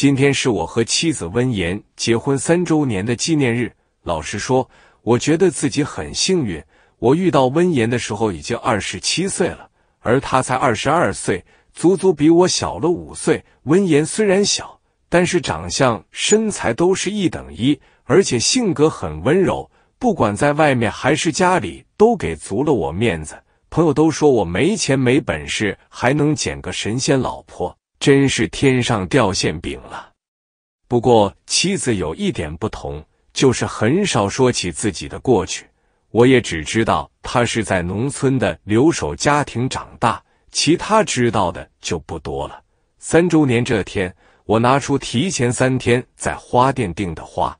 今天是我和妻子温言结婚三周年的纪念日。老实说，我觉得自己很幸运。我遇到温言的时候已经二十七岁了，而她才二十二岁，足足比我小了五岁。温言虽然小，但是长相、身材都是一等一，而且性格很温柔。不管在外面还是家里，都给足了我面子。朋友都说我没钱没本事，还能捡个神仙老婆。真是天上掉馅饼了。不过妻子有一点不同，就是很少说起自己的过去。我也只知道她是在农村的留守家庭长大，其他知道的就不多了。三周年这天，我拿出提前三天在花店订的花，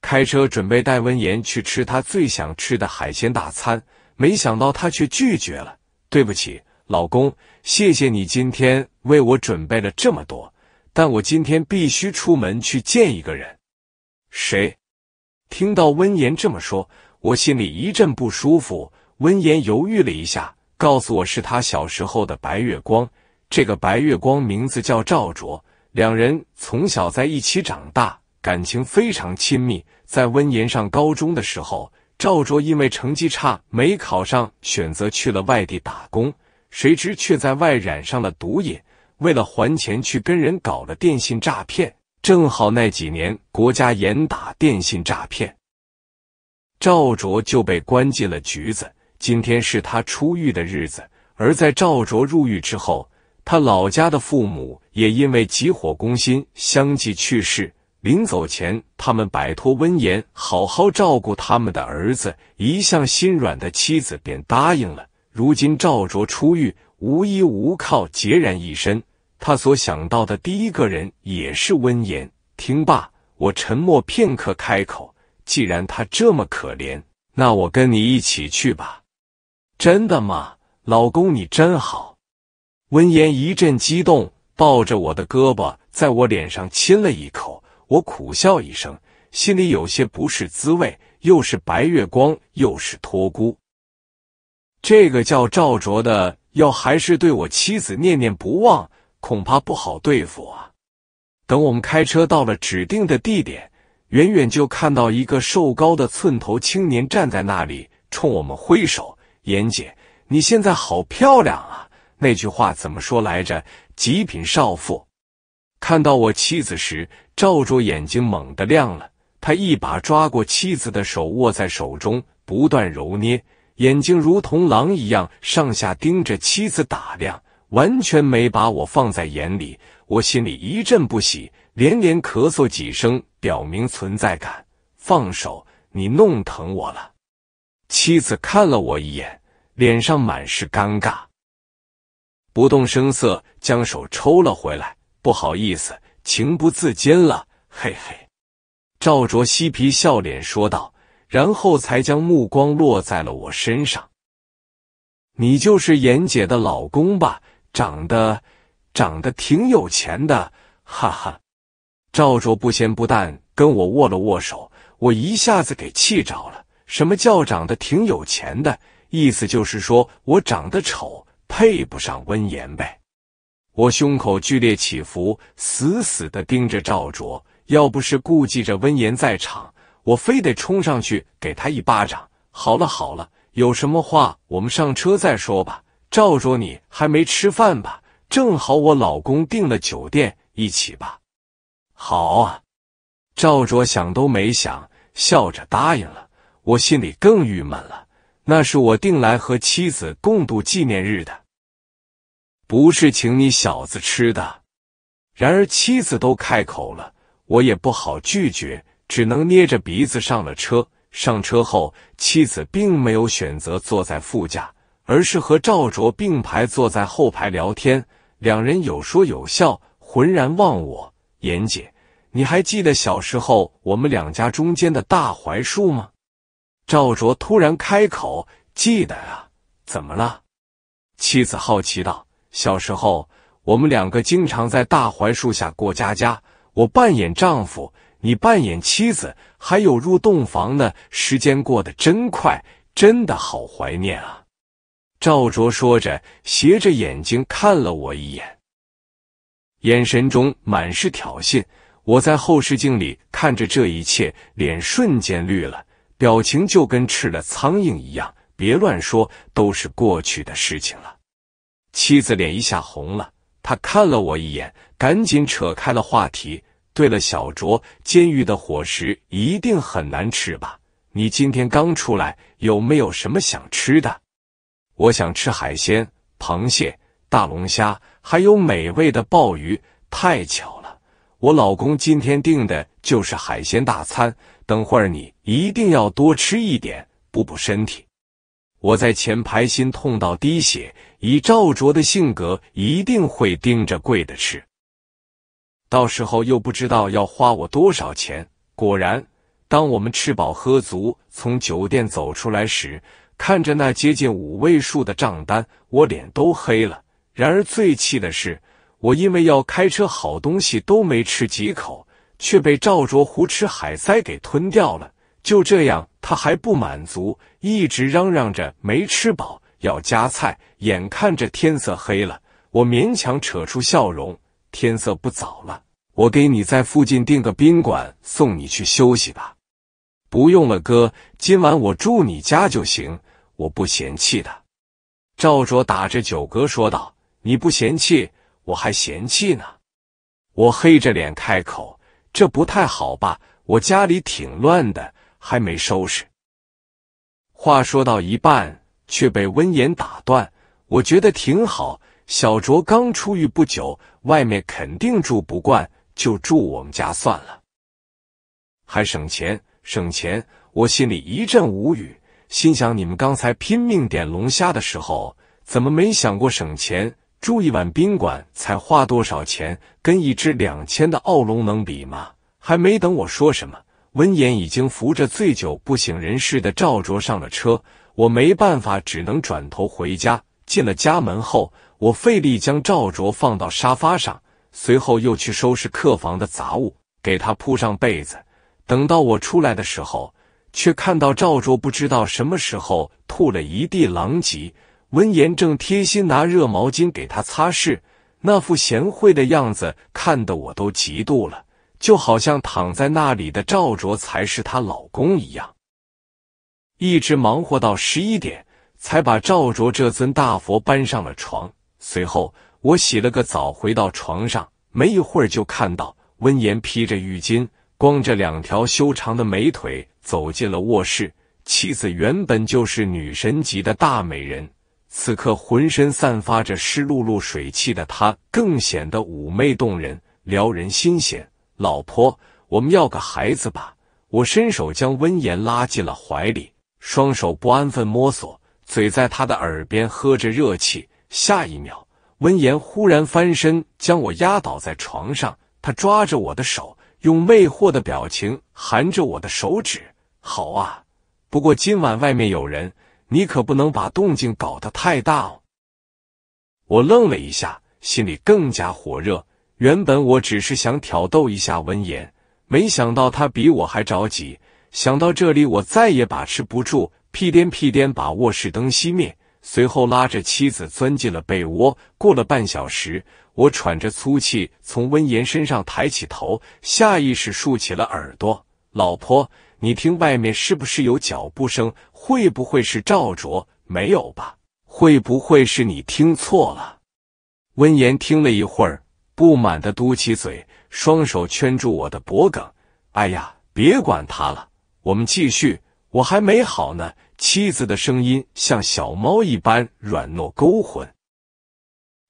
开车准备带温言去吃他最想吃的海鲜大餐，没想到他却拒绝了。对不起。老公，谢谢你今天为我准备了这么多，但我今天必须出门去见一个人。谁？听到温言这么说，我心里一阵不舒服。温言犹豫了一下，告诉我是他小时候的白月光。这个白月光名字叫赵卓，两人从小在一起长大，感情非常亲密。在温言上高中的时候，赵卓因为成绩差没考上，选择去了外地打工。谁知却在外染上了毒瘾，为了还钱去跟人搞了电信诈骗。正好那几年国家严打电信诈骗，赵卓就被关进了局子。今天是他出狱的日子。而在赵卓入狱之后，他老家的父母也因为急火攻心相继去世。临走前，他们摆脱温言好好照顾他们的儿子。一向心软的妻子便答应了。如今赵卓出狱，无依无靠，孑然一身。他所想到的第一个人也是温言。听罢，我沉默片刻，开口：“既然他这么可怜，那我跟你一起去吧。”真的吗，老公，你真好。温言一阵激动，抱着我的胳膊，在我脸上亲了一口。我苦笑一声，心里有些不是滋味，又是白月光，又是托孤。这个叫赵卓的，要还是对我妻子念念不忘，恐怕不好对付啊！等我们开车到了指定的地点，远远就看到一个瘦高的寸头青年站在那里，冲我们挥手：“严姐，你现在好漂亮啊！”那句话怎么说来着？“极品少妇。”看到我妻子时，赵卓眼睛猛地亮了，他一把抓过妻子的手，握在手中，不断揉捏。眼睛如同狼一样上下盯着妻子打量，完全没把我放在眼里。我心里一阵不喜，连连咳嗽几声，表明存在感。放手，你弄疼我了。妻子看了我一眼，脸上满是尴尬，不动声色将手抽了回来。不好意思，情不自禁了，嘿嘿。赵卓嬉皮笑脸说道。然后才将目光落在了我身上。你就是严姐的老公吧？长得长得挺有钱的，哈哈。赵卓不咸不淡跟我握了握手，我一下子给气着了。什么叫长得挺有钱的？意思就是说我长得丑，配不上温言呗？我胸口剧烈起伏，死死的盯着赵卓。要不是顾忌着温言在场。我非得冲上去给他一巴掌！好了好了，有什么话我们上车再说吧。赵卓，你还没吃饭吧？正好我老公订了酒店，一起吧。好啊，赵卓想都没想，笑着答应了。我心里更郁闷了，那是我定来和妻子共度纪念日的，不是请你小子吃的。然而妻子都开口了，我也不好拒绝。只能捏着鼻子上了车。上车后，妻子并没有选择坐在副驾，而是和赵卓并排坐在后排聊天。两人有说有笑，浑然忘我。严姐，你还记得小时候我们两家中间的大槐树吗？赵卓突然开口：“记得啊，怎么了？”妻子好奇道：“小时候，我们两个经常在大槐树下过家家，我扮演丈夫。”你扮演妻子，还有入洞房呢。时间过得真快，真的好怀念啊！赵卓说着，斜着眼睛看了我一眼，眼神中满是挑衅。我在后视镜里看着这一切，脸瞬间绿了，表情就跟吃了苍蝇一样。别乱说，都是过去的事情了。妻子脸一下红了，她看了我一眼，赶紧扯开了话题。对了，小卓，监狱的伙食一定很难吃吧？你今天刚出来，有没有什么想吃的？我想吃海鲜、螃蟹、大龙虾，还有美味的鲍鱼。太巧了，我老公今天订的就是海鲜大餐。等会儿你一定要多吃一点，补补身体。我在前排心痛到滴血，以赵卓的性格，一定会盯着贵的吃。到时候又不知道要花我多少钱。果然，当我们吃饱喝足从酒店走出来时，看着那接近五位数的账单，我脸都黑了。然而最气的是，我因为要开车，好东西都没吃几口，却被赵卓胡吃海塞给吞掉了。就这样，他还不满足，一直嚷嚷着没吃饱，要加菜。眼看着天色黑了，我勉强扯出笑容。天色不早了，我给你在附近订个宾馆，送你去休息吧。不用了，哥，今晚我住你家就行，我不嫌弃的。赵卓打着酒嗝说道：“你不嫌弃，我还嫌弃呢。”我黑着脸开口：“这不太好吧？我家里挺乱的，还没收拾。”话说到一半，却被温言打断：“我觉得挺好，小卓刚出狱不久。”外面肯定住不惯，就住我们家算了，还省钱，省钱！我心里一阵无语，心想你们刚才拼命点龙虾的时候，怎么没想过省钱？住一晚宾馆才花多少钱，跟一只两千的澳龙能比吗？还没等我说什么，温言已经扶着醉酒不省人事的赵卓上了车，我没办法，只能转头回家。进了家门后。我费力将赵卓放到沙发上，随后又去收拾客房的杂物，给他铺上被子。等到我出来的时候，却看到赵卓不知道什么时候吐了一地狼藉。温言正贴心拿热毛巾给他擦拭，那副贤惠的样子看得我都嫉妒了，就好像躺在那里的赵卓才是她老公一样。一直忙活到十一点，才把赵卓这尊大佛搬上了床。随后，我洗了个澡，回到床上，没一会儿就看到温言披着浴巾，光着两条修长的美腿走进了卧室。妻子原本就是女神级的大美人，此刻浑身散发着湿漉漉水气的她，更显得妩媚动人，撩人心弦。老婆，我们要个孩子吧！我伸手将温言拉进了怀里，双手不安分摸索，嘴在她的耳边喝着热气。下一秒，温言忽然翻身将我压倒在床上，他抓着我的手，用魅惑的表情含着我的手指。好啊，不过今晚外面有人，你可不能把动静搞得太大哦。我愣了一下，心里更加火热。原本我只是想挑逗一下温言，没想到他比我还着急。想到这里，我再也把持不住，屁颠屁颠把卧室灯熄灭。随后拉着妻子钻进了被窝。过了半小时，我喘着粗气从温言身上抬起头，下意识竖起了耳朵。老婆，你听外面是不是有脚步声？会不会是赵卓？没有吧？会不会是你听错了？温言听了一会儿，不满的嘟起嘴，双手圈住我的脖梗。“哎呀，别管他了，我们继续。我还没好呢。”妻子的声音像小猫一般软糯勾魂，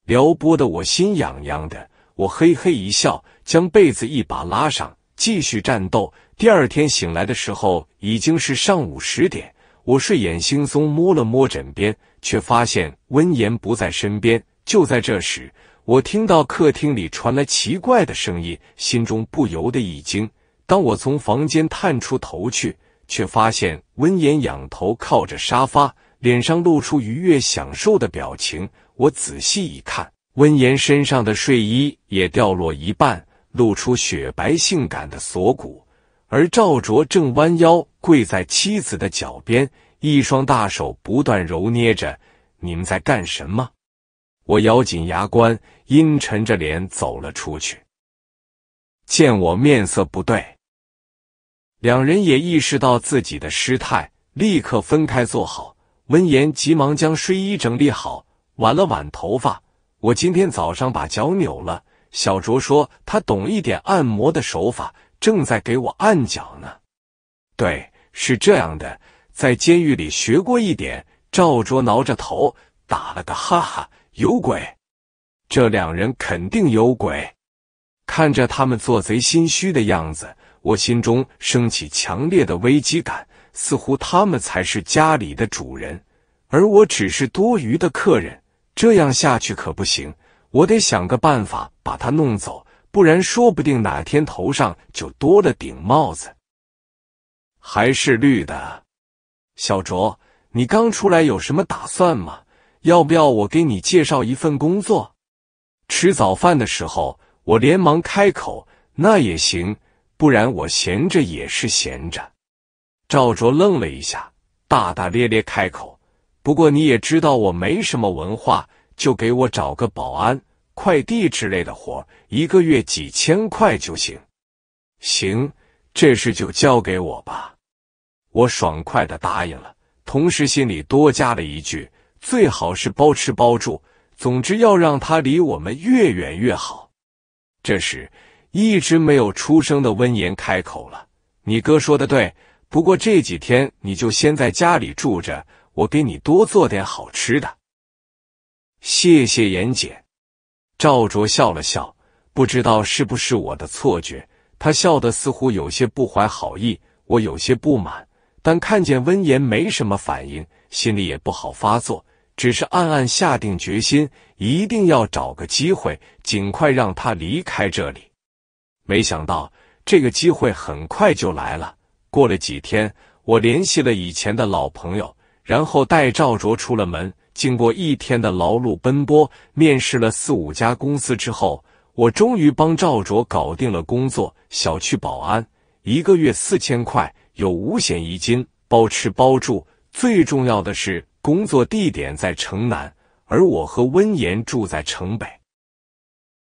撩拨的我心痒痒的。我嘿嘿一笑，将被子一把拉上，继续战斗。第二天醒来的时候已经是上午十点，我睡眼惺忪，摸了摸枕边，却发现温言不在身边。就在这时，我听到客厅里传来奇怪的声音，心中不由得一惊。当我从房间探出头去，却发现温言仰头靠着沙发，脸上露出愉悦享受的表情。我仔细一看，温言身上的睡衣也掉落一半，露出雪白性感的锁骨。而赵卓正弯腰跪在妻子的脚边，一双大手不断揉捏着。你们在干什么？我咬紧牙关，阴沉着脸走了出去。见我面色不对。两人也意识到自己的失态，立刻分开坐好。温言急忙将睡衣整理好，挽了挽头发。我今天早上把脚扭了。小卓说他懂一点按摩的手法，正在给我按脚呢。对，是这样的，在监狱里学过一点。赵卓挠着头，打了个哈哈：“有鬼！这两人肯定有鬼。”看着他们做贼心虚的样子。我心中升起强烈的危机感，似乎他们才是家里的主人，而我只是多余的客人。这样下去可不行，我得想个办法把他弄走，不然说不定哪天头上就多了顶帽子。还是绿的，小卓，你刚出来有什么打算吗？要不要我给你介绍一份工作？吃早饭的时候，我连忙开口：“那也行。”不然我闲着也是闲着。赵卓愣了一下，大大咧咧开口：“不过你也知道我没什么文化，就给我找个保安、快递之类的活，一个月几千块就行。”“行，这事就交给我吧。”我爽快的答应了，同时心里多加了一句：“最好是包吃包住，总之要让他离我们越远越好。”这时。一直没有出声的温言开口了：“你哥说的对，不过这几天你就先在家里住着，我给你多做点好吃的。”谢谢言姐。赵卓笑了笑，不知道是不是我的错觉，他笑得似乎有些不怀好意。我有些不满，但看见温言没什么反应，心里也不好发作，只是暗暗下定决心，一定要找个机会尽快让他离开这里。没想到这个机会很快就来了。过了几天，我联系了以前的老朋友，然后带赵卓出了门。经过一天的劳碌奔波，面试了四五家公司之后，我终于帮赵卓搞定了工作。小区保安，一个月四千块，有五险一金，包吃包住。最重要的是，工作地点在城南，而我和温言住在城北，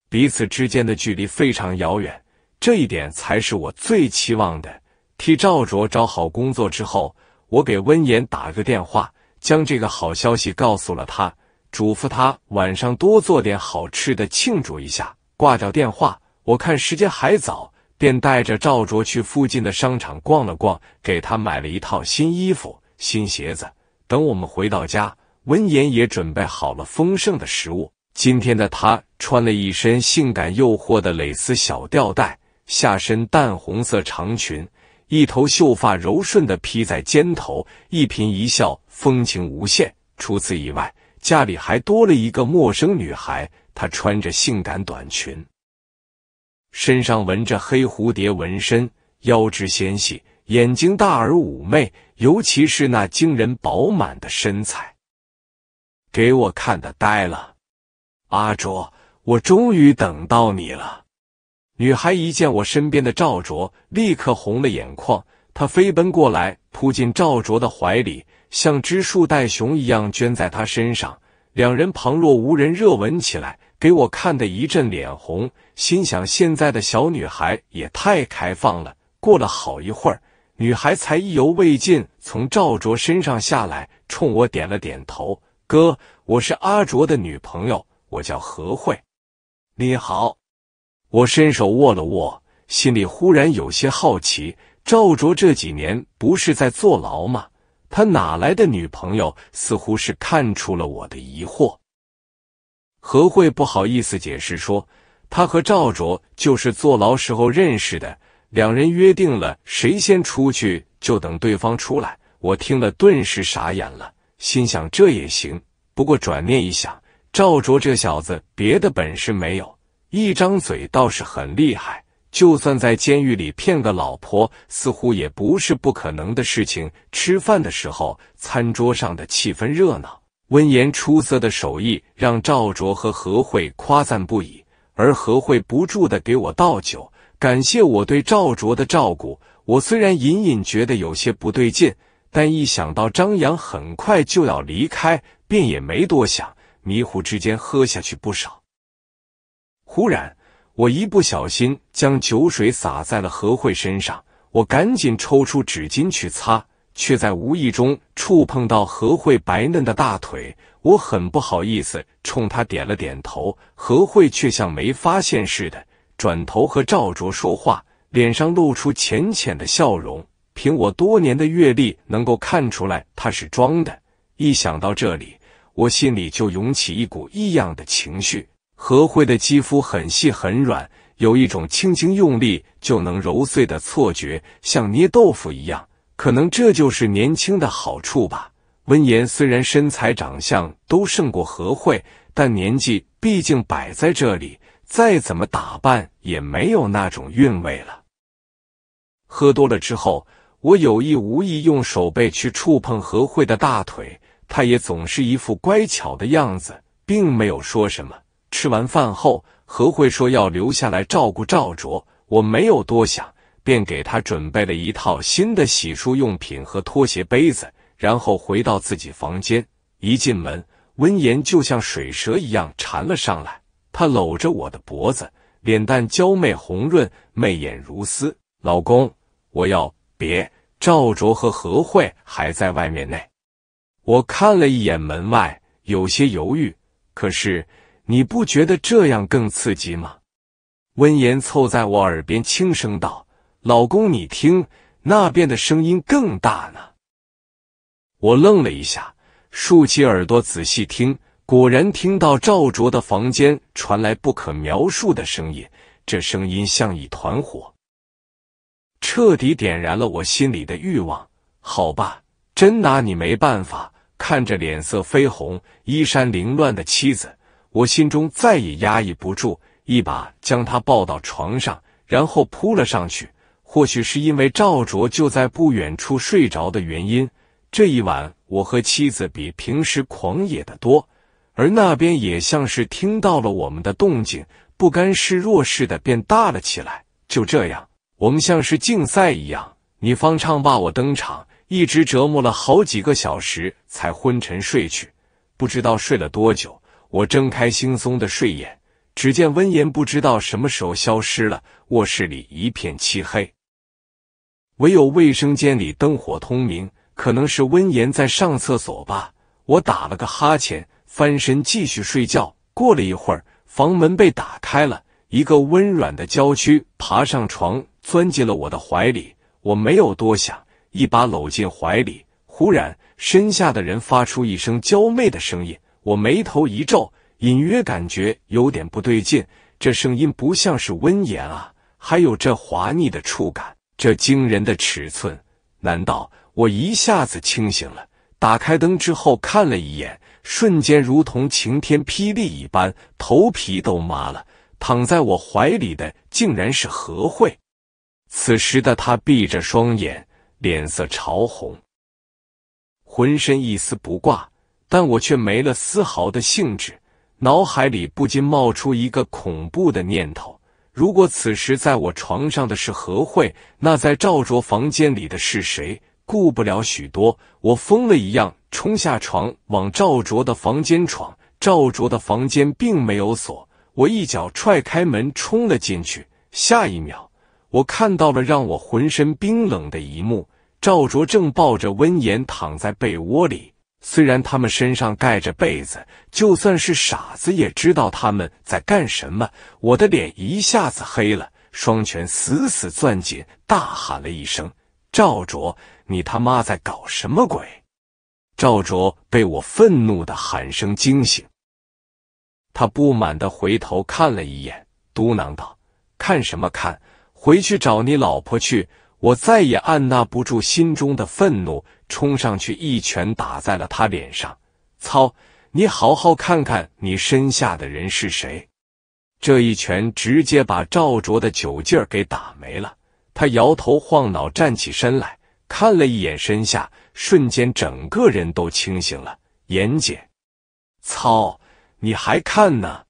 彼此之间的距离非常遥远。这一点才是我最期望的。替赵卓找好工作之后，我给温言打个电话，将这个好消息告诉了他，嘱咐他晚上多做点好吃的庆祝一下。挂掉电话，我看时间还早，便带着赵卓去附近的商场逛了逛，给他买了一套新衣服、新鞋子。等我们回到家，温言也准备好了丰盛的食物。今天的他穿了一身性感诱惑的蕾丝小吊带。下身淡红色长裙，一头秀发柔顺的披在肩头，一颦一笑风情无限。除此以外，家里还多了一个陌生女孩，她穿着性感短裙，身上纹着黑蝴蝶纹身，腰肢纤细，眼睛大而妩媚，尤其是那惊人饱满的身材，给我看的呆了。阿卓，我终于等到你了。女孩一见我身边的赵卓，立刻红了眼眶。她飞奔过来，扑进赵卓的怀里，像只树袋熊一样蜷在他身上。两人旁若无人热吻起来，给我看得一阵脸红，心想现在的小女孩也太开放了。过了好一会儿，女孩才意犹未尽从赵卓身上下来，冲我点了点头：“哥，我是阿卓的女朋友，我叫何慧，你好。”我伸手握了握，心里忽然有些好奇：赵卓这几年不是在坐牢吗？他哪来的女朋友？似乎是看出了我的疑惑，何慧不好意思解释说，他和赵卓就是坐牢时候认识的，两人约定了谁先出去就等对方出来。我听了顿时傻眼了，心想这也行。不过转念一想，赵卓这小子别的本事没有。一张嘴倒是很厉害，就算在监狱里骗个老婆，似乎也不是不可能的事情。吃饭的时候，餐桌上的气氛热闹，温言出色的手艺让赵卓和何慧夸赞不已，而何慧不住的给我倒酒，感谢我对赵卓的照顾。我虽然隐隐觉得有些不对劲，但一想到张扬很快就要离开，便也没多想，迷糊之间喝下去不少。忽然，我一不小心将酒水洒在了何慧身上，我赶紧抽出纸巾去擦，却在无意中触碰到何慧白嫩的大腿，我很不好意思，冲她点了点头。何慧却像没发现似的，转头和赵卓说话，脸上露出浅浅的笑容。凭我多年的阅历，能够看出来她是装的。一想到这里，我心里就涌起一股异样的情绪。何慧的肌肤很细很软，有一种轻轻用力就能揉碎的错觉，像捏豆腐一样。可能这就是年轻的好处吧。温言虽然身材长相都胜过何慧，但年纪毕竟摆在这里，再怎么打扮也没有那种韵味了。喝多了之后，我有意无意用手背去触碰何慧的大腿，她也总是一副乖巧的样子，并没有说什么。吃完饭后，何慧说要留下来照顾赵卓，我没有多想，便给他准备了一套新的洗漱用品和拖鞋、杯子，然后回到自己房间。一进门，温言就像水蛇一样缠了上来，他搂着我的脖子，脸蛋娇媚红润，媚眼如丝。老公，我要别。赵卓和何慧还在外面呢。我看了一眼门外，有些犹豫，可是。你不觉得这样更刺激吗？温言凑在我耳边轻声道：“老公，你听，那边的声音更大呢。”我愣了一下，竖起耳朵仔细听，果然听到赵卓的房间传来不可描述的声音。这声音像一团火，彻底点燃了我心里的欲望。好吧，真拿你没办法。看着脸色绯红、衣衫凌乱的妻子。我心中再也压抑不住，一把将他抱到床上，然后扑了上去。或许是因为赵卓就在不远处睡着的原因，这一晚我和妻子比平时狂野的多，而那边也像是听到了我们的动静，不甘示弱似的变大了起来。就这样，我们像是竞赛一样，你方唱罢我登场，一直折磨了好几个小时，才昏沉睡去。不知道睡了多久。我睁开惺忪的睡眼，只见温言不知道什么时候消失了，卧室里一片漆黑，唯有卫生间里灯火通明，可能是温言在上厕所吧。我打了个哈欠，翻身继续睡觉。过了一会儿，房门被打开了，一个温软的娇躯爬上床，钻进了我的怀里。我没有多想，一把搂进怀里。忽然，身下的人发出一声娇媚的声音。我眉头一皱，隐约感觉有点不对劲。这声音不像是温言啊，还有这滑腻的触感，这惊人的尺寸，难道我一下子清醒了？打开灯之后看了一眼，瞬间如同晴天霹雳一般，头皮都麻了。躺在我怀里的，竟然是何慧。此时的她闭着双眼，脸色潮红，浑身一丝不挂。但我却没了丝毫的兴致，脑海里不禁冒出一个恐怖的念头：如果此时在我床上的是何慧，那在赵卓房间里的是谁？顾不了许多，我疯了一样冲下床，往赵卓的房间闯。赵卓的房间并没有锁，我一脚踹开门，冲了进去。下一秒，我看到了让我浑身冰冷的一幕：赵卓正抱着温言躺在被窝里。虽然他们身上盖着被子，就算是傻子也知道他们在干什么。我的脸一下子黑了，双拳死死攥紧，大喊了一声：“赵卓，你他妈在搞什么鬼！”赵卓被我愤怒的喊声惊醒，他不满的回头看了一眼，嘟囔道：“看什么看？回去找你老婆去！”我再也按捺不住心中的愤怒。冲上去一拳打在了他脸上，操！你好好看看你身下的人是谁。这一拳直接把赵卓的酒劲儿给打没了，他摇头晃脑站起身来看了一眼身下，瞬间整个人都清醒了。严姐，操！你还看呢？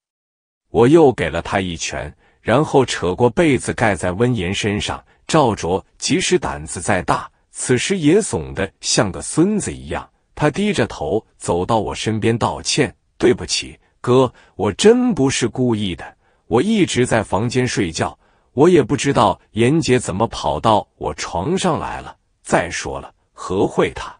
我又给了他一拳，然后扯过被子盖在温言身上。赵卓即使胆子再大。此时也怂的像个孙子一样，他低着头走到我身边道歉：“对不起，哥，我真不是故意的。我一直在房间睡觉，我也不知道严杰怎么跑到我床上来了。再说了，何会他……”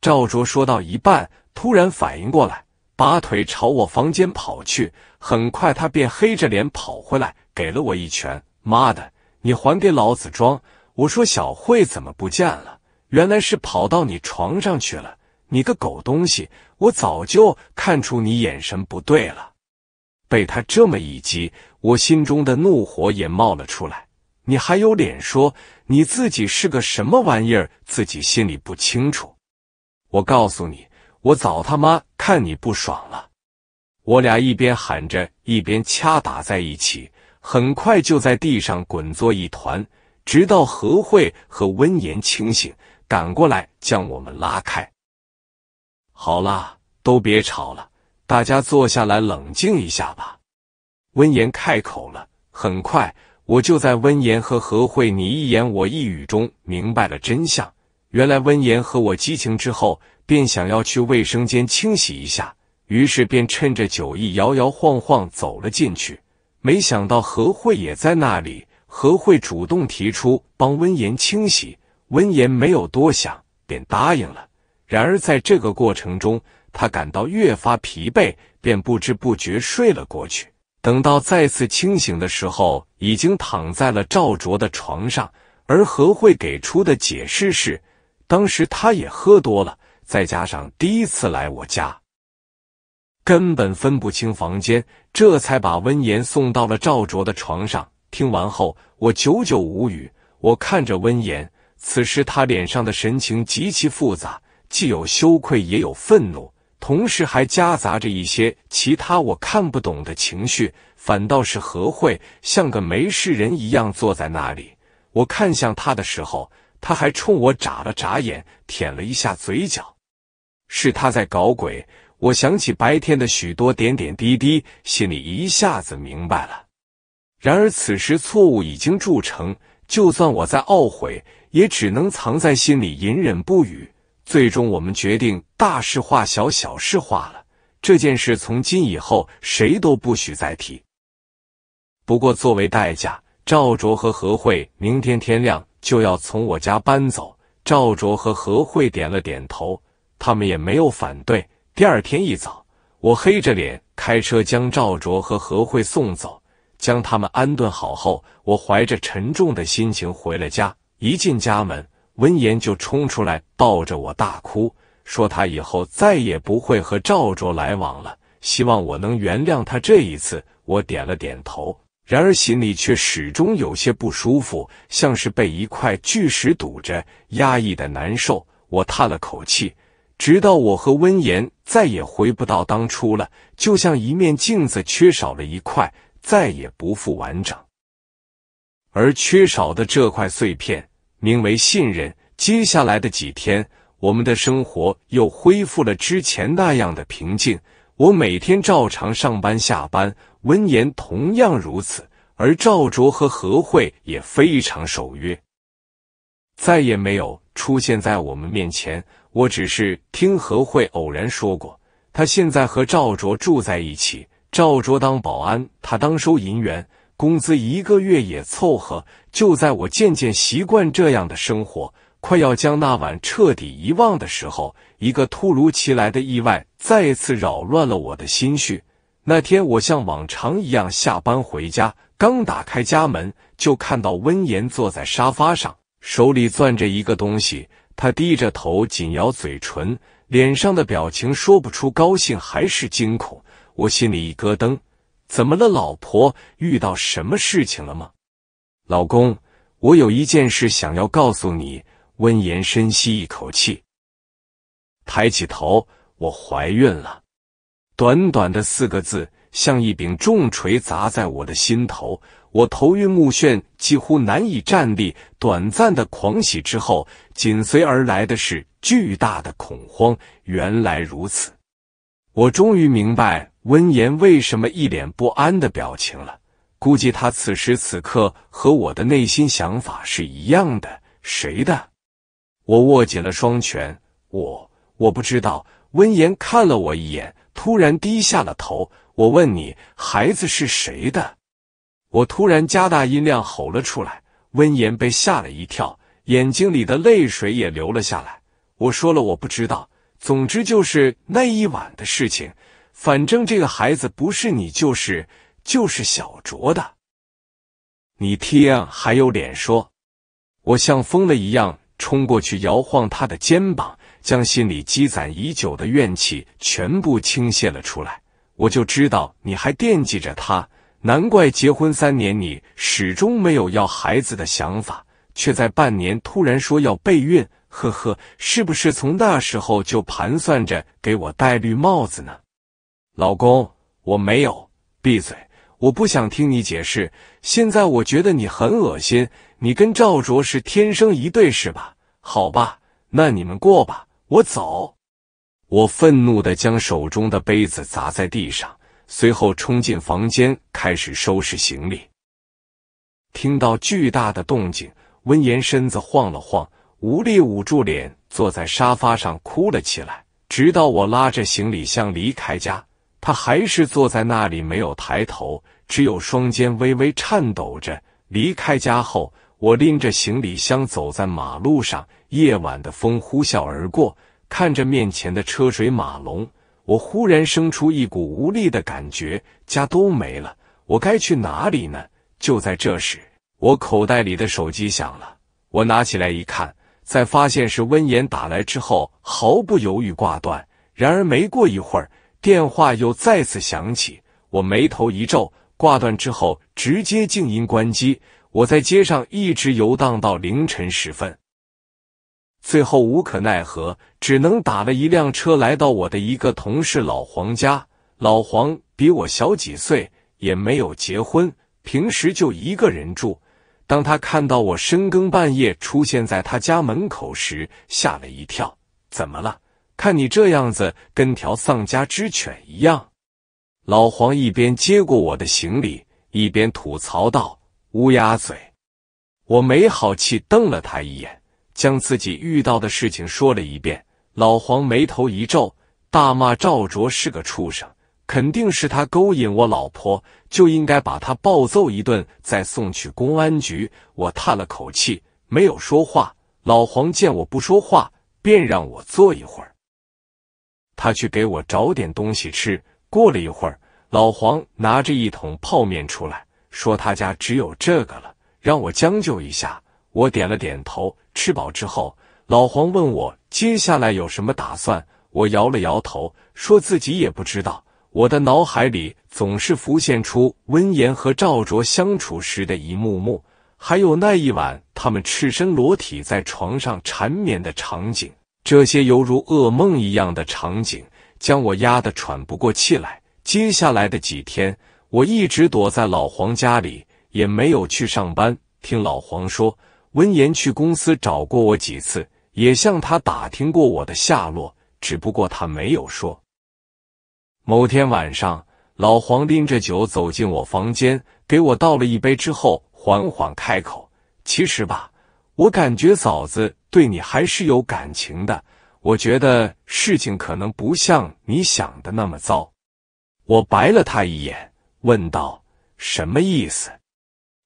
赵卓说到一半，突然反应过来，拔腿朝我房间跑去。很快，他便黑着脸跑回来，给了我一拳：“妈的，你还给老子装！”我说：“小慧怎么不见了？原来是跑到你床上去了！你个狗东西，我早就看出你眼神不对了。”被他这么一激，我心中的怒火也冒了出来。你还有脸说你自己是个什么玩意儿？自己心里不清楚。我告诉你，我早他妈看你不爽了。我俩一边喊着，一边掐打在一起，很快就在地上滚作一团。直到何慧和温言清醒，赶过来将我们拉开。好了，都别吵了，大家坐下来冷静一下吧。温言开口了。很快，我就在温言和何慧你一言我一语中明白了真相。原来温言和我激情之后，便想要去卫生间清洗一下，于是便趁着酒意摇摇晃晃走了进去。没想到何慧也在那里。何慧主动提出帮温言清洗，温言没有多想便答应了。然而在这个过程中，他感到越发疲惫，便不知不觉睡了过去。等到再次清醒的时候，已经躺在了赵卓的床上。而何慧给出的解释是，当时他也喝多了，再加上第一次来我家，根本分不清房间，这才把温言送到了赵卓的床上。听完后，我久久无语。我看着温言，此时他脸上的神情极其复杂，既有羞愧，也有愤怒，同时还夹杂着一些其他我看不懂的情绪。反倒是何慧，像个没事人一样坐在那里。我看向他的时候，他还冲我眨了眨眼，舔了一下嘴角。是他在搞鬼。我想起白天的许多点点滴滴，心里一下子明白了。然而，此时错误已经铸成，就算我再懊悔，也只能藏在心里，隐忍不语。最终，我们决定大事化小，小事化了。这件事从今以后谁都不许再提。不过，作为代价，赵卓和何慧明天天亮就要从我家搬走。赵卓和何慧点了点头，他们也没有反对。第二天一早，我黑着脸开车将赵卓和何慧送走。将他们安顿好后，我怀着沉重的心情回了家。一进家门，温言就冲出来，抱着我大哭，说他以后再也不会和赵卓来往了，希望我能原谅他。这一次，我点了点头，然而心里却始终有些不舒服，像是被一块巨石堵着，压抑的难受。我叹了口气，直到我和温言再也回不到当初了，就像一面镜子缺少了一块。再也不复完整，而缺少的这块碎片名为信任。接下来的几天，我们的生活又恢复了之前那样的平静。我每天照常上班下班，温言同样如此。而赵卓和何慧也非常守约，再也没有出现在我们面前。我只是听何慧偶然说过，她现在和赵卓住在一起。赵卓当保安，他当收银员，工资一个月也凑合。就在我渐渐习惯这样的生活，快要将那晚彻底遗忘的时候，一个突如其来的意外再次扰乱了我的心绪。那天我像往常一样下班回家，刚打开家门，就看到温言坐在沙发上，手里攥着一个东西。他低着头，紧咬嘴唇，脸上的表情说不出高兴还是惊恐。我心里一咯噔，怎么了，老婆？遇到什么事情了吗？老公，我有一件事想要告诉你。温言深吸一口气，抬起头，我怀孕了。短短的四个字，像一柄重锤砸在我的心头，我头晕目眩，几乎难以站立。短暂的狂喜之后，紧随而来的是巨大的恐慌。原来如此，我终于明白。温言为什么一脸不安的表情了？估计他此时此刻和我的内心想法是一样的。谁的？我握紧了双拳。我我不知道。温言看了我一眼，突然低下了头。我问你，孩子是谁的？我突然加大音量吼了出来。温言被吓了一跳，眼睛里的泪水也流了下来。我说了，我不知道。总之就是那一晚的事情。反正这个孩子不是你，就是就是小卓的。你听，还有脸说？我像疯了一样冲过去，摇晃他的肩膀，将心里积攒已久的怨气全部倾泻了出来。我就知道你还惦记着他，难怪结婚三年你始终没有要孩子的想法，却在半年突然说要备孕。呵呵，是不是从那时候就盘算着给我戴绿帽子呢？老公，我没有闭嘴，我不想听你解释。现在我觉得你很恶心，你跟赵卓是天生一对是吧？好吧，那你们过吧，我走。我愤怒的将手中的杯子砸在地上，随后冲进房间开始收拾行李。听到巨大的动静，温言身子晃了晃，无力捂住脸，坐在沙发上哭了起来。直到我拉着行李箱离开家。他还是坐在那里，没有抬头，只有双肩微微颤抖着。离开家后，我拎着行李箱走在马路上，夜晚的风呼啸而过。看着面前的车水马龙，我忽然生出一股无力的感觉。家都没了，我该去哪里呢？就在这时，我口袋里的手机响了。我拿起来一看，在发现是温言打来之后，毫不犹豫挂断。然而，没过一会儿，电话又再次响起，我眉头一皱，挂断之后直接静音关机。我在街上一直游荡到凌晨时分，最后无可奈何，只能打了一辆车来到我的一个同事老黄家。老黄比我小几岁，也没有结婚，平时就一个人住。当他看到我深更半夜出现在他家门口时，吓了一跳：“怎么了？”看你这样子，跟条丧家之犬一样。老黄一边接过我的行李，一边吐槽道：“乌鸦嘴！”我没好气瞪了他一眼，将自己遇到的事情说了一遍。老黄眉头一皱，大骂赵卓是个畜生，肯定是他勾引我老婆，就应该把他暴揍一顿，再送去公安局。我叹了口气，没有说话。老黄见我不说话，便让我坐一会儿。他去给我找点东西吃。过了一会儿，老黄拿着一桶泡面出来，说他家只有这个了，让我将就一下。我点了点头。吃饱之后，老黄问我接下来有什么打算。我摇了摇头，说自己也不知道。我的脑海里总是浮现出温言和赵卓相处时的一幕幕，还有那一晚他们赤身裸体在床上缠绵的场景。这些犹如噩梦一样的场景，将我压得喘不过气来。接下来的几天，我一直躲在老黄家里，也没有去上班。听老黄说，温言去公司找过我几次，也向他打听过我的下落，只不过他没有说。某天晚上，老黄拎着酒走进我房间，给我倒了一杯之后，缓缓开口：“其实吧。”我感觉嫂子对你还是有感情的，我觉得事情可能不像你想的那么糟。我白了他一眼，问道：“什么意思？”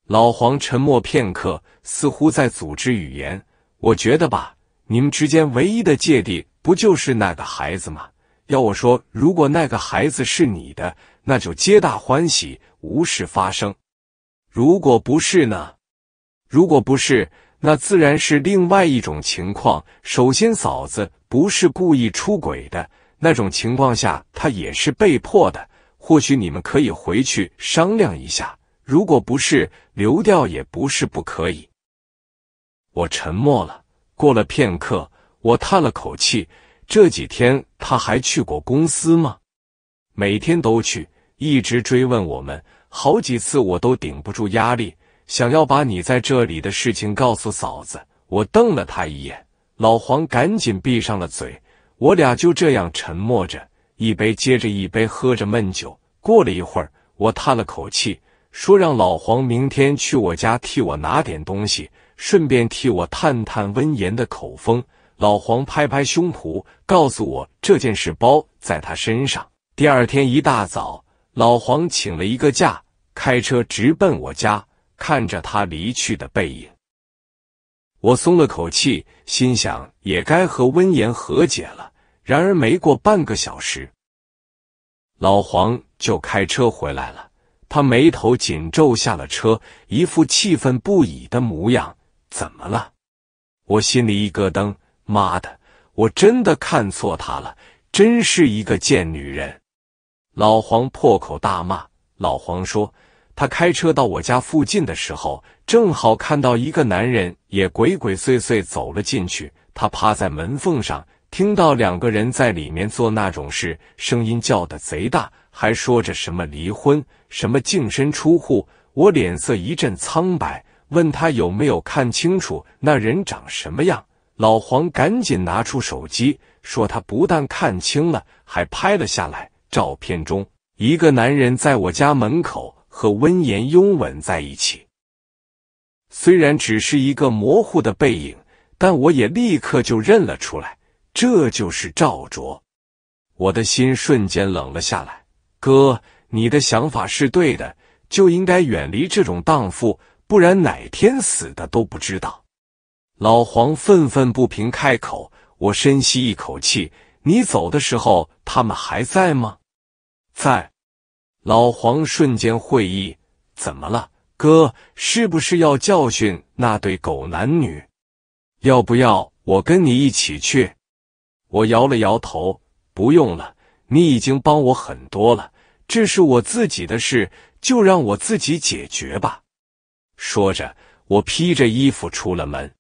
老黄沉默片刻，似乎在组织语言。我觉得吧，你们之间唯一的芥蒂不就是那个孩子吗？要我说，如果那个孩子是你的，那就皆大欢喜，无事发生。如果不是呢？如果不是？那自然是另外一种情况。首先，嫂子不是故意出轨的那种情况下，她也是被迫的。或许你们可以回去商量一下。如果不是，流掉也不是不可以。我沉默了，过了片刻，我叹了口气。这几天他还去过公司吗？每天都去，一直追问我们，好几次我都顶不住压力。想要把你在这里的事情告诉嫂子，我瞪了他一眼，老黄赶紧闭上了嘴。我俩就这样沉默着，一杯接着一杯喝着闷酒。过了一会儿，我叹了口气，说让老黄明天去我家替我拿点东西，顺便替我探探温言的口风。老黄拍拍胸脯，告诉我这件事包在他身上。第二天一大早，老黄请了一个假，开车直奔我家。看着他离去的背影，我松了口气，心想也该和温言和解了。然而，没过半个小时，老黄就开车回来了。他眉头紧皱，下了车，一副气愤不已的模样。怎么了？我心里一咯噔，妈的，我真的看错他了，真是一个贱女人！老黄破口大骂。老黄说。他开车到我家附近的时候，正好看到一个男人也鬼鬼祟祟走了进去。他趴在门缝上，听到两个人在里面做那种事，声音叫的贼大，还说着什么离婚、什么净身出户。我脸色一阵苍白，问他有没有看清楚那人长什么样。老黄赶紧拿出手机，说他不但看清了，还拍了下来。照片中，一个男人在我家门口。和温言拥吻在一起，虽然只是一个模糊的背影，但我也立刻就认了出来，这就是赵卓。我的心瞬间冷了下来。哥，你的想法是对的，就应该远离这种荡妇，不然哪天死的都不知道。老黄愤愤不平开口。我深吸一口气：“你走的时候，他们还在吗？”在。老黄瞬间会意，怎么了，哥？是不是要教训那对狗男女？要不要我跟你一起去？我摇了摇头，不用了，你已经帮我很多了，这是我自己的事，就让我自己解决吧。说着，我披着衣服出了门。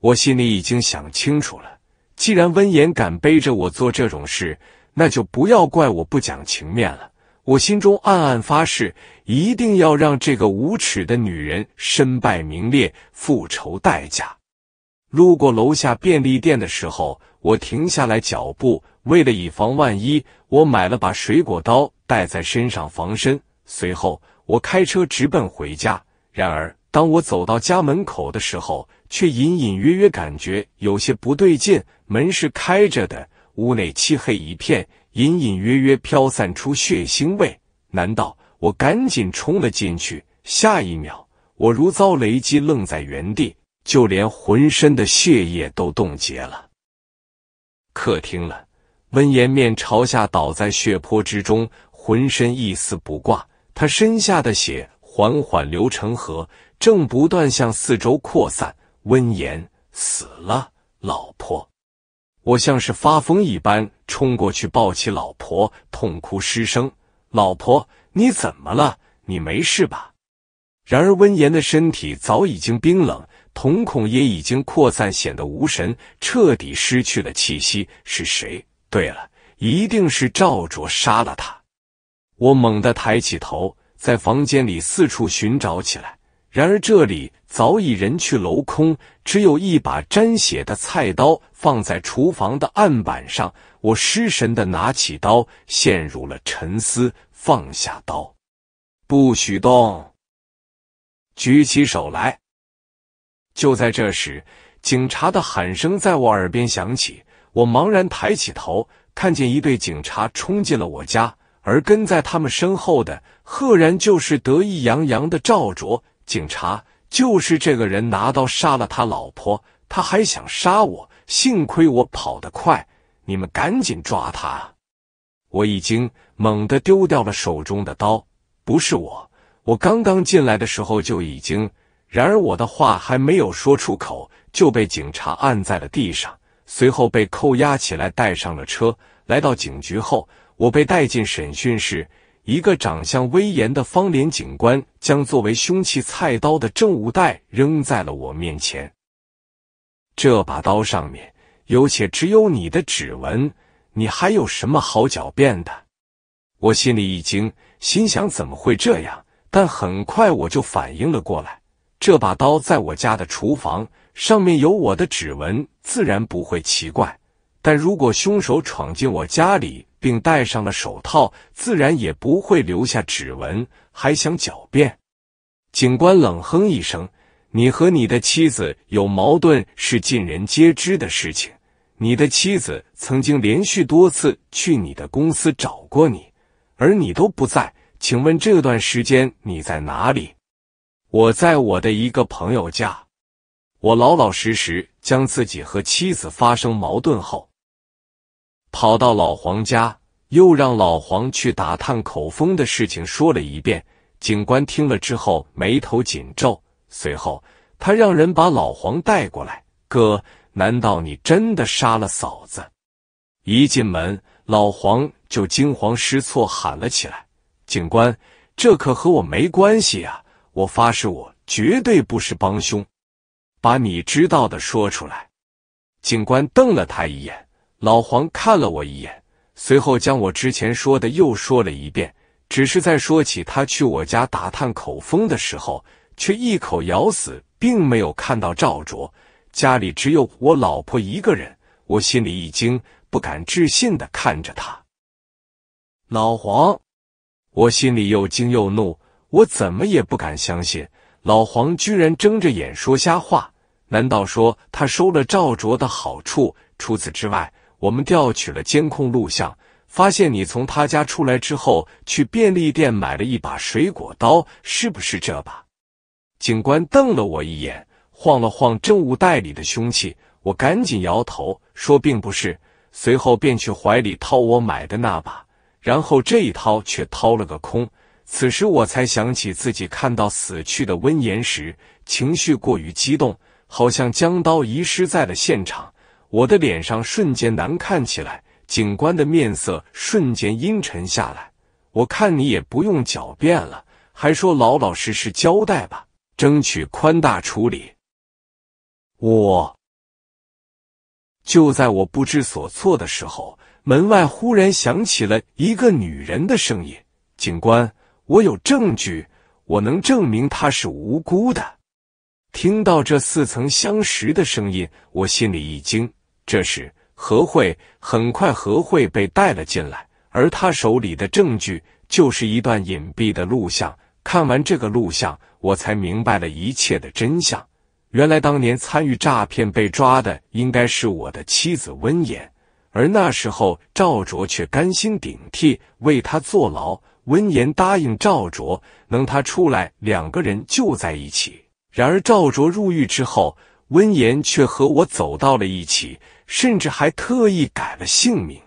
我心里已经想清楚了，既然温言敢背着我做这种事，那就不要怪我不讲情面了。我心中暗暗发誓，一定要让这个无耻的女人身败名裂。复仇代价。路过楼下便利店的时候，我停下来脚步，为了以防万一，我买了把水果刀带在身上防身。随后，我开车直奔回家。然而，当我走到家门口的时候，却隐隐约约感觉有些不对劲。门是开着的，屋内漆黑一片。隐隐约约飘散出血腥味，难道我赶紧冲了进去？下一秒，我如遭雷击，愣在原地，就连浑身的血液都冻结了。客厅了，温言面朝下倒在血泊之中，浑身一丝不挂，他身下的血缓缓流成河，正不断向四周扩散。温言死了，老婆。我像是发疯一般冲过去抱起老婆，痛哭失声：“老婆，你怎么了？你没事吧？”然而温言的身体早已经冰冷，瞳孔也已经扩散，显得无神，彻底失去了气息。是谁？对了，一定是赵卓杀了他。我猛地抬起头，在房间里四处寻找起来。然而这里……早已人去楼空，只有一把沾血的菜刀放在厨房的案板上。我失神的拿起刀，陷入了沉思。放下刀，不许动！举起手来！就在这时，警察的喊声在我耳边响起。我茫然抬起头，看见一队警察冲进了我家，而跟在他们身后的，赫然就是得意洋洋的赵卓。警察。就是这个人拿刀杀了他老婆，他还想杀我，幸亏我跑得快。你们赶紧抓他！我已经猛地丢掉了手中的刀。不是我，我刚刚进来的时候就已经……然而我的话还没有说出口，就被警察按在了地上，随后被扣押起来，带上了车。来到警局后，我被带进审讯室。一个长相威严的方脸警官将作为凶器菜刀的证物袋扔在了我面前。这把刀上面有且只有你的指纹，你还有什么好狡辩的？我心里一惊，心想怎么会这样？但很快我就反应了过来，这把刀在我家的厨房，上面有我的指纹，自然不会奇怪。但如果凶手闯进我家里，并戴上了手套，自然也不会留下指纹。还想狡辩？警官冷哼一声：“你和你的妻子有矛盾是尽人皆知的事情。你的妻子曾经连续多次去你的公司找过你，而你都不在。请问这段时间你在哪里？”“我在我的一个朋友家。”“我老老实实将自己和妻子发生矛盾后。”跑到老黄家，又让老黄去打探口风的事情说了一遍。警官听了之后，眉头紧皱。随后，他让人把老黄带过来。哥，难道你真的杀了嫂子？一进门，老黄就惊慌失措，喊了起来：“警官，这可和我没关系呀！我发誓，我绝对不是帮凶。把你知道的说出来。”警官瞪了他一眼。老黄看了我一眼，随后将我之前说的又说了一遍。只是在说起他去我家打探口风的时候，却一口咬死，并没有看到赵卓。家里只有我老婆一个人。我心里一惊，不敢置信的看着他。老黄，我心里又惊又怒，我怎么也不敢相信，老黄居然睁着眼说瞎话。难道说他收了赵卓的好处？除此之外。我们调取了监控录像，发现你从他家出来之后，去便利店买了一把水果刀，是不是这把？警官瞪了我一眼，晃了晃证物袋里的凶器，我赶紧摇头说并不是，随后便去怀里掏我买的那把，然后这一掏却掏了个空。此时我才想起自己看到死去的温言时，情绪过于激动，好像将刀遗失在了现场。我的脸上瞬间难看起来，警官的面色瞬间阴沉下来。我看你也不用狡辩了，还说老老实实交代吧，争取宽大处理。我就在我不知所措的时候，门外忽然响起了一个女人的声音：“警官，我有证据，我能证明她是无辜的。”听到这似曾相识的声音，我心里一惊。这时，何慧很快，何慧被带了进来，而他手里的证据就是一段隐蔽的录像。看完这个录像，我才明白了一切的真相。原来，当年参与诈骗被抓的应该是我的妻子温言，而那时候赵卓却甘心顶替，为他坐牢。温言答应赵卓，等他出来，两个人就在一起。然而，赵卓入狱之后，温言却和我走到了一起。甚至还特意改了姓名，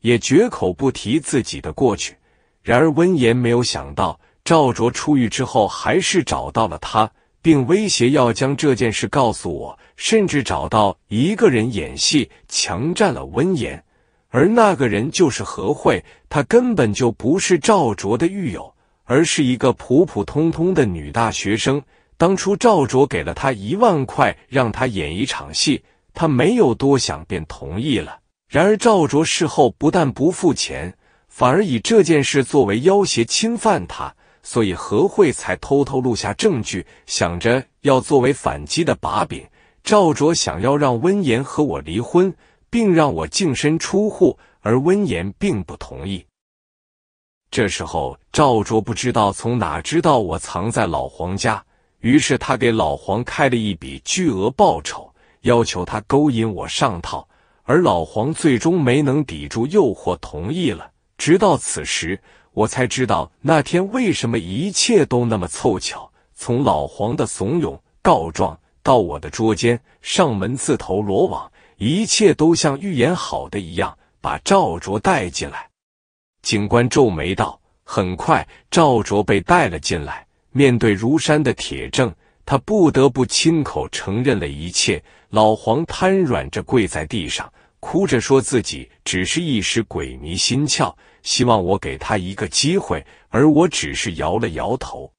也绝口不提自己的过去。然而温言没有想到，赵卓出狱之后还是找到了他，并威胁要将这件事告诉我，甚至找到一个人演戏，强占了温言。而那个人就是何慧，她根本就不是赵卓的狱友，而是一个普普通通的女大学生。当初赵卓给了他一万块，让他演一场戏。他没有多想，便同意了。然而赵卓事后不但不付钱，反而以这件事作为要挟，侵犯他，所以何慧才偷偷录下证据，想着要作为反击的把柄。赵卓想要让温言和我离婚，并让我净身出户，而温言并不同意。这时候赵卓不知道从哪知道我藏在老黄家，于是他给老黄开了一笔巨额报酬。要求他勾引我上套，而老黄最终没能抵住诱惑，同意了。直到此时，我才知道那天为什么一切都那么凑巧。从老黄的怂恿、告状到我的捉奸、上门自投罗网，一切都像预演好的一样。把赵卓带进来，警官皱眉道。很快，赵卓被带了进来。面对如山的铁证，他不得不亲口承认了一切。老黄瘫软着跪在地上，哭着说自己只是一时鬼迷心窍，希望我给他一个机会，而我只是摇了摇头。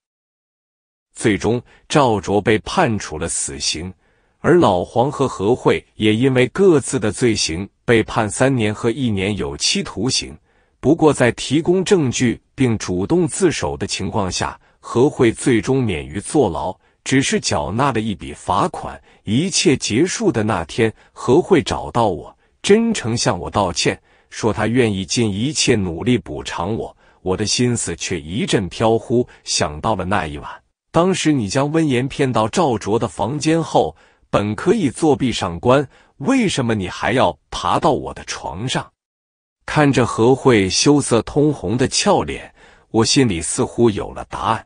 最终，赵卓被判处了死刑，而老黄和何慧也因为各自的罪行被判三年和一年有期徒刑。不过，在提供证据并主动自首的情况下，何慧最终免于坐牢。只是缴纳了一笔罚款，一切结束的那天，何慧找到我，真诚向我道歉，说他愿意尽一切努力补偿我。我的心思却一阵飘忽，想到了那一晚，当时你将温言骗到赵卓的房间后，本可以作壁上观，为什么你还要爬到我的床上？看着何慧羞涩通红的俏脸，我心里似乎有了答案。